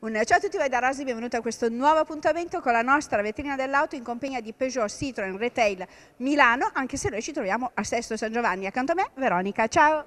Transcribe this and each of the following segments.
Un ciao a tutti voi da Rasi, benvenuti a questo nuovo appuntamento con la nostra vetrina dell'auto in compagnia di Peugeot Citroen Retail Milano, anche se noi ci troviamo a Sesto San Giovanni. Accanto a me Veronica, ciao!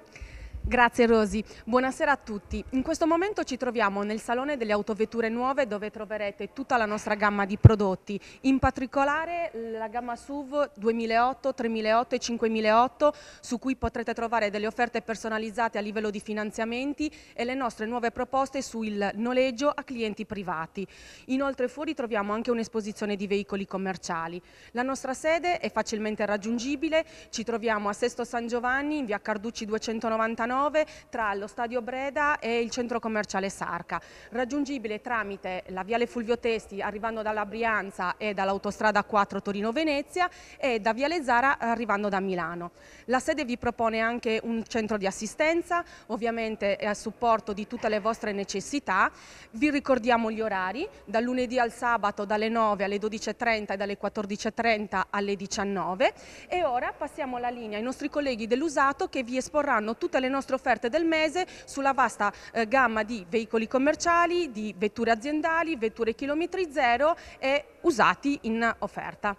Grazie Rosi, buonasera a tutti. In questo momento ci troviamo nel Salone delle Autovetture Nuove dove troverete tutta la nostra gamma di prodotti, in particolare la gamma SUV 2008, 3008 e 5008 su cui potrete trovare delle offerte personalizzate a livello di finanziamenti e le nostre nuove proposte sul noleggio a clienti privati. Inoltre fuori troviamo anche un'esposizione di veicoli commerciali. La nostra sede è facilmente raggiungibile, ci troviamo a Sesto San Giovanni in via Carducci 299 2019 tra lo Stadio Breda e il centro commerciale Sarca, raggiungibile tramite la Viale Fulvio Testi arrivando dalla Brianza e dall'autostrada 4 Torino-Venezia e da Viale Zara arrivando da Milano. La sede vi propone anche un centro di assistenza, ovviamente a supporto di tutte le vostre necessità. Vi ricordiamo gli orari, dal lunedì al sabato dalle 9 alle 12.30 e dalle 14.30 alle 19. E ora passiamo la linea ai nostri colleghi dell'Usato che vi esporranno tutte le nostre nostre offerte del mese sulla vasta eh, gamma di veicoli commerciali, di vetture aziendali, vetture chilometri zero e usati in offerta.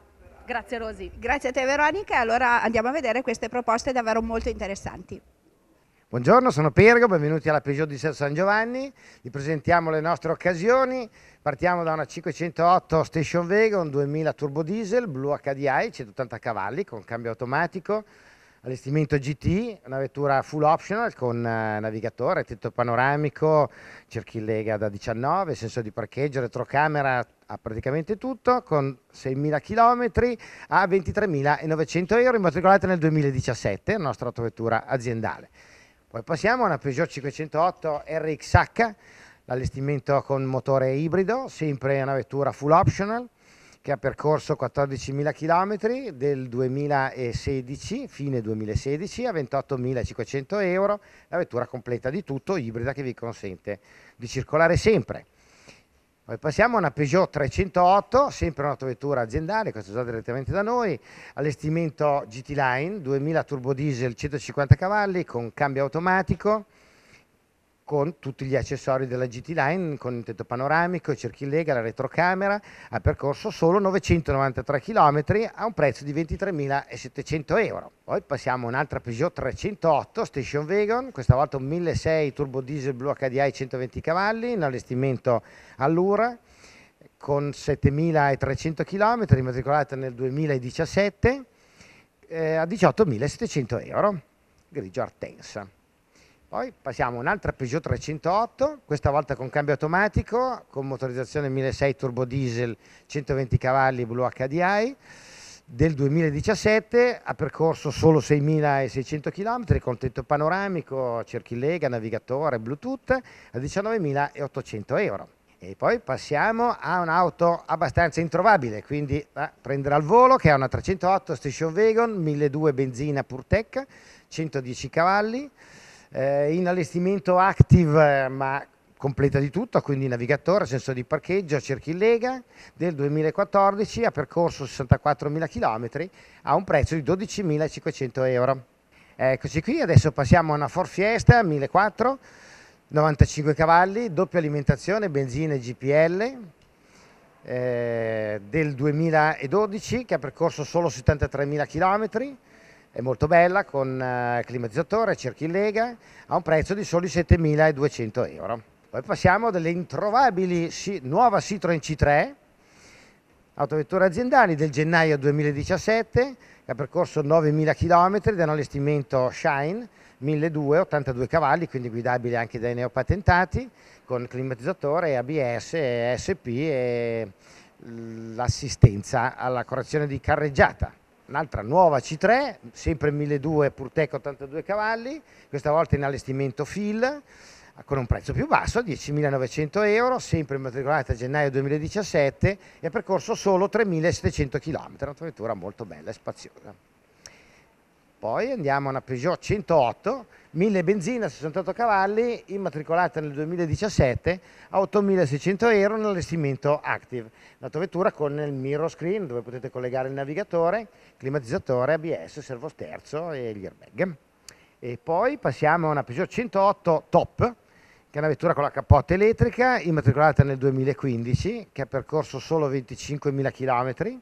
Grazie Rosi. Grazie a te Veronica, allora andiamo a vedere queste proposte davvero molto interessanti. Buongiorno, sono Pergo, benvenuti alla Peugeot di San Giovanni, vi presentiamo le nostre occasioni, partiamo da una 508 Station Vega, un 2000 turbo diesel, blu HDI, 180 cavalli con cambio automatico, allestimento GT, una vettura full optional con eh, navigatore, tetto panoramico, cerchilega da 19, senso di parcheggio, retrocamera, ha praticamente tutto, con 6.000 km a 23.900 euro, immatricolata nel 2017, la nostra autovettura aziendale. Poi passiamo a una Peugeot 508 RXH, l'allestimento con motore ibrido, sempre una vettura full optional, che ha percorso 14.000 km del 2016, fine 2016, a 28.500 euro, la vettura completa di tutto, ibrida che vi consente di circolare sempre. Poi passiamo a una Peugeot 308, sempre un'autovettura aziendale, questa usata direttamente da noi, allestimento GT Line, 2000 turbodiesel 150 cavalli con cambio automatico, con tutti gli accessori della GT Line, con il tetto panoramico, i cerchi in lega, la retrocamera, ha percorso solo 993 km a un prezzo di 23.700 euro. Poi passiamo a un'altra Peugeot 308 Station Wagon, questa volta un 1.6 turbo diesel blu HDI 120 cavalli, in allestimento all'Ura, con 7.300 km, immatricolata nel 2017, eh, a 18.700 euro, grigio Artensa. Poi passiamo a un'altra Peugeot 308, questa volta con cambio automatico, con motorizzazione 1.6 turbo diesel 120 cavalli blu HDI del 2017, ha percorso solo 6.600 km con tetto panoramico, cerchi lega, navigatore, bluetooth a 19.800 euro. E poi passiamo a un'auto abbastanza introvabile, quindi da prendere al volo, che è una 308 Station Wagon, 1.200 benzina Purtec, 110 cavalli, eh, in allestimento active ma completa di tutto, quindi navigatore, sensore di parcheggio, cerchi in Lega, del 2014 ha percorso 64.000 km a un prezzo di 12.500 euro. Eccoci qui, adesso passiamo a una Ford Fiesta 1400, 95 cavalli, doppia alimentazione, benzina e GPL eh, del 2012 che ha percorso solo 73.000 km, è molto bella con eh, climatizzatore, cerchi in lega, a un prezzo di soli 7.200 euro. Poi passiamo alle introvabili nuova Citroen C3, autovetture aziendali del gennaio 2017, che ha percorso 9.000 km da un allestimento Shine, 1.200, 82 cavalli, quindi guidabile anche dai neopatentati, con climatizzatore, ABS, SP e l'assistenza alla correzione di carreggiata un'altra nuova C3, sempre 1200 Purtec 82 cavalli, questa volta in allestimento FIL, con un prezzo più basso, 10.900 euro, sempre immatricolata a gennaio 2017 e ha percorso solo 3.700 km, una vettura molto bella e spaziosa. Poi andiamo a una Peugeot 108, 1000 benzina, 68 cavalli, immatricolata nel 2017 a 8.600 euro nell'allestimento Active. L'autovettura con il mirror screen dove potete collegare il navigatore, climatizzatore, ABS, servosterzo e gli airbag. E poi passiamo a una Peugeot 108 Top, che è una vettura con la cappotta elettrica, immatricolata nel 2015, che ha percorso solo 25.000 km,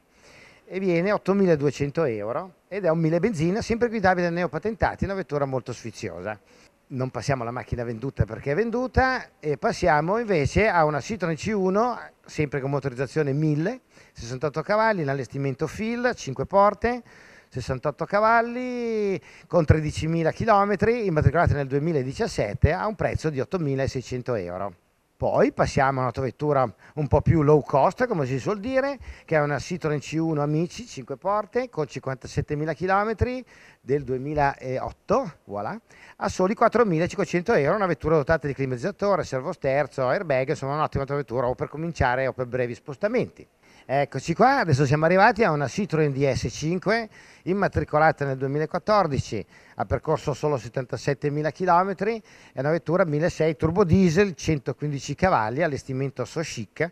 e viene 8.200 euro ed è un 1000 benzina, sempre guidabile da neopatentati, una vettura molto sfiziosa. Non passiamo alla macchina venduta perché è venduta e passiamo invece a una Citroen C1, sempre con motorizzazione 1000, 68 cavalli, in allestimento FIL, 5 porte, 68 cavalli, con 13.000 km, immatricolata nel 2017 a un prezzo di 8.600 euro. Poi passiamo a un'autovettura un po' più low cost, come si suol dire, che è una Citroen C1 Amici 5 porte con 57.000 km del 2008, voilà, a soli 4.500 euro, una vettura dotata di climatizzatore, servosterzo, airbag, insomma un'ottima autovettura o per cominciare o per brevi spostamenti. Eccoci qua, adesso siamo arrivati a una Citroen DS5 immatricolata nel 2014, ha percorso solo 77.000 km, è una vettura 1.6 turbo diesel, 115 cavalli, allestimento so chic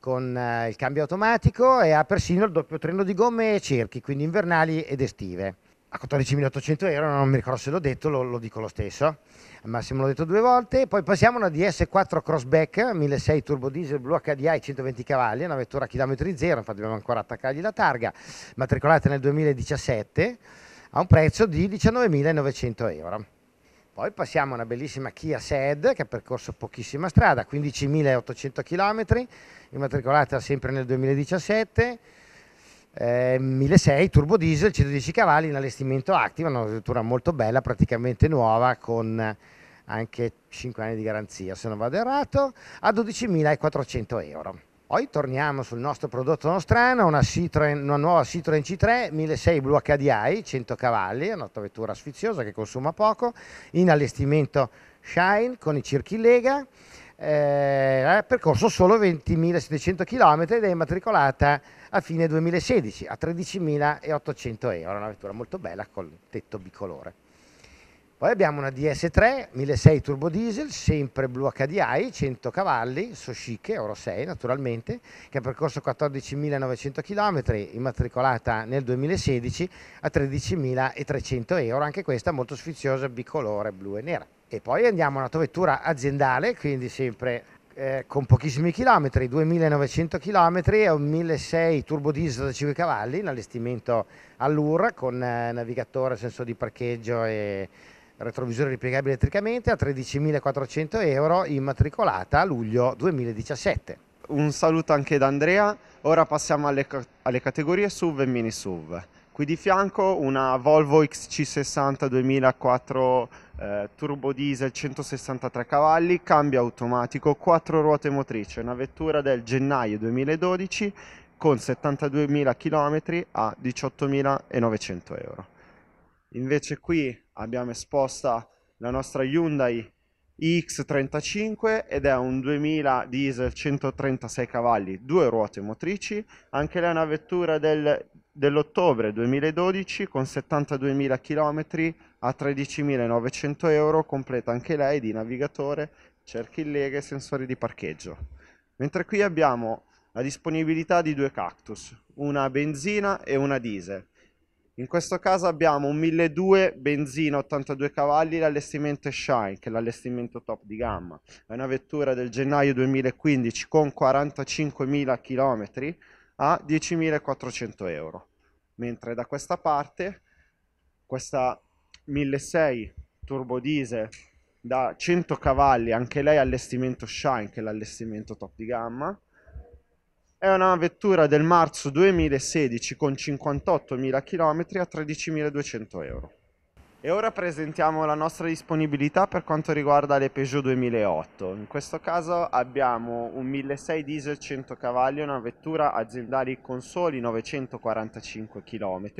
con eh, il cambio automatico e ha persino il doppio treno di gomme e cerchi, quindi invernali ed estive a 14.800 euro, non mi ricordo se l'ho detto, lo, lo, dico lo stesso, al massimo l'ho detto due volte, poi passiamo a una DS4 Crossback 1.6 turbo diesel blu HDI 120 cavalli, una vettura a chilometri zero, infatti dobbiamo ancora attaccargli la targa, matricolata nel 2017, a un prezzo di 19.900 euro. Poi passiamo a una bellissima Kia Sed che ha percorso pochissima strada, 15.800 km, immatricolata sempre nel 2017, eh, 1600 turbo diesel 110 cavalli in allestimento Activa una vettura molto bella praticamente nuova con anche 5 anni di garanzia se non vado errato a 12.400 euro poi torniamo sul nostro prodotto nostrano, una, Citroen, una nuova Citroen C3 1600 Blue HDI, 100 cavalli, è un'autovettura sfiziosa che consuma poco, in allestimento Shine con i circhi Lega, eh, ha percorso solo 20.700 km ed è immatricolata a fine 2016 a 13.800 euro, una vettura molto bella col tetto bicolore. Poi abbiamo una DS3 1.6 turbo diesel, sempre blu HDI, 100 cavalli, Soshike, Euro 6 naturalmente, che ha percorso 14.900 km, immatricolata nel 2016 a 13.300 euro, anche questa molto sfiziosa, bicolore, blu e nera. E poi andiamo a un'autovettura aziendale, quindi sempre eh, con pochissimi chilometri, 2900 chilometri, e un 1600 turbo diesel da 5 cavalli, in allestimento all'UR con eh, navigatore, senso di parcheggio e retrovisore ripiegabile elettricamente a 13.400 euro immatricolata a luglio 2017. Un saluto anche da Andrea, ora passiamo alle, alle categorie SUV e mini SUV. Qui di fianco una Volvo XC60 2004 eh, turbo diesel 163 cavalli, cambio automatico, 4 ruote motrici, una vettura del gennaio 2012 con 72.000 km a 18.900 euro. Invece qui abbiamo esposta la nostra Hyundai X35 ed è un 2000 diesel 136 cavalli, due ruote motrici, anche lei è una vettura del dell'ottobre 2012 con 72.000 km a 13.900 euro, completa anche lei di navigatore, cerchi in e sensori di parcheggio. Mentre qui abbiamo la disponibilità di due cactus, una benzina e una diesel. In questo caso abbiamo un 1200 benzina 82 cavalli, l'allestimento Shine, che è l'allestimento top di gamma. È una vettura del gennaio 2015 con 45.000 km a 10.400 euro, mentre da questa parte questa 1600 turbo diesel da 100 cavalli, anche lei allestimento Shine, che è l'allestimento top di gamma, è una vettura del marzo 2016 con 58.000 km a 13.200 euro. E ora presentiamo la nostra disponibilità per quanto riguarda le Peugeot 2008. In questo caso abbiamo un 1.6 diesel 100 cavalli, una vettura aziendale con soli 945 km.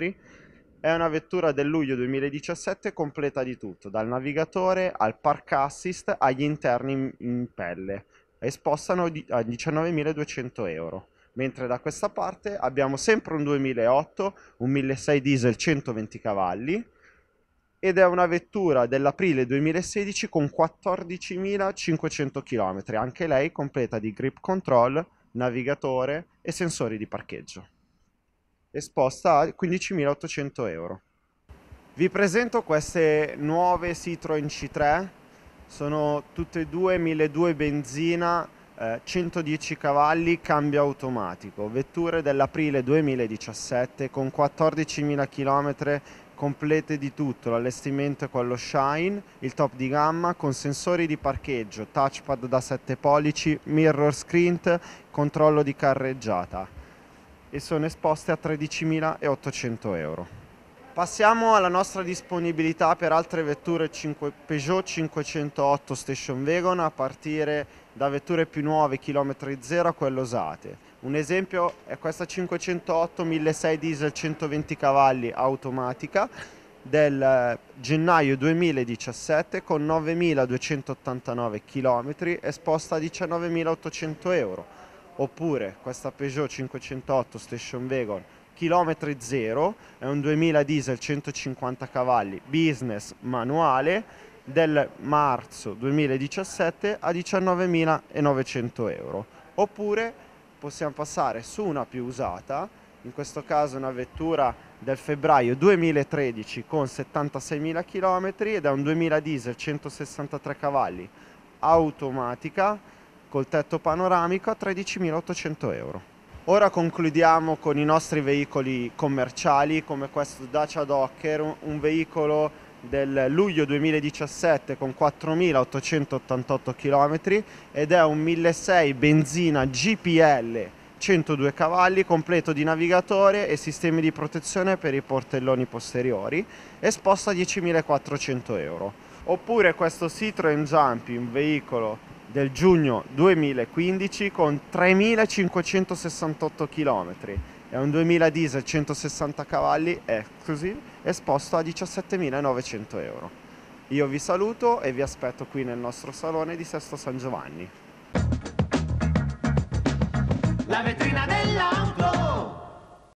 È una vettura del luglio 2017 completa di tutto, dal navigatore al park assist agli interni in pelle, esposta a 19.200 euro mentre da questa parte abbiamo sempre un 2008, un 1.6 diesel 120 cavalli, ed è una vettura dell'aprile 2016 con 14.500 km, anche lei completa di grip control, navigatore e sensori di parcheggio. Esposta a 15.800 euro. Vi presento queste nuove Citroen C3, sono tutte e due 1.200 benzina, eh, 110 cavalli, cambio automatico, vetture dell'aprile 2017 con 14.000 km complete di tutto, l'allestimento è quello Shine, il top di gamma con sensori di parcheggio, touchpad da 7 pollici, mirror screen, controllo di carreggiata e sono esposte a 13.800 euro. Passiamo alla nostra disponibilità per altre vetture 5, Peugeot 508 Station Wagon a partire da vetture più nuove, chilometri zero, a quelle usate. Un esempio è questa 508 1600 diesel 120 cavalli automatica del eh, gennaio 2017 con 9.289 km esposta a 19.800 euro. Oppure questa Peugeot 508 Station Wagon chilometri zero, è un 2000 diesel 150 cavalli business manuale del marzo 2017 a 19.900 euro. Oppure possiamo passare su una più usata, in questo caso una vettura del febbraio 2013 con 76.000 km ed è un 2000 diesel 163 cavalli automatica col tetto panoramico a 13.800 euro. Ora concludiamo con i nostri veicoli commerciali come questo Dacia Docker, un veicolo del luglio 2017 con 4.888 km ed è un 1.6 benzina GPL 102 cavalli, completo di navigatore e sistemi di protezione per i portelloni posteriori e sposta 10.400 euro. Oppure questo Citroen Jumpy, un veicolo del giugno 2015 con 3.568 km è un 2000 diesel 160 cavalli Exclusive esposto a 17.900 euro. Io vi saluto e vi aspetto qui nel nostro salone di Sesto San Giovanni. La vetrina della